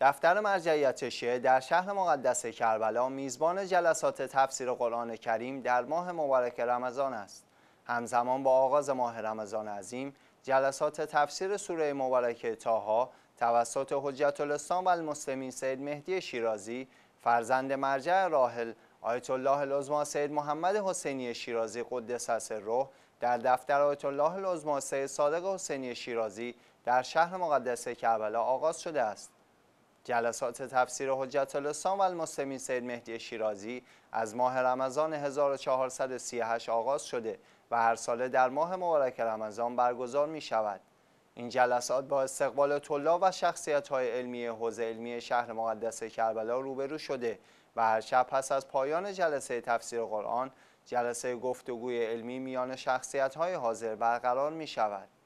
دفتر مرجعیت شیعه در شهر مقدس کربلا میزبان جلسات تفسیر قرآن کریم در ماه مبارک رمضان است. همزمان با آغاز ماه رمضان عظیم جلسات تفسیر سوره مبارک تاها توسط حجت الاسلام و المسلمین سید مهدی شیرازی فرزند مرجع راحل آیت الله العظما سید محمد حسینی شیرازی قدس روح در دفتر آیت الله العظما سید صادق حسینی شیرازی در شهر مقدس کربلا آغاز شده است. جلسات تفسیر حجت الاسلام و المسلمین سید مهدی شیرازی از ماه رمضان 1438 آغاز شده و هر ساله در ماه مبارک رمضان برگزار می شود. این جلسات با استقبال طلاب و شخصیت های علمی حوزه علمی شهر مقدس کربلا روبرو شده و هر شب پس از پایان جلسه تفسیر قرآن جلسه گفتگوی علمی میان شخصیت های حاضر برقرار می شود.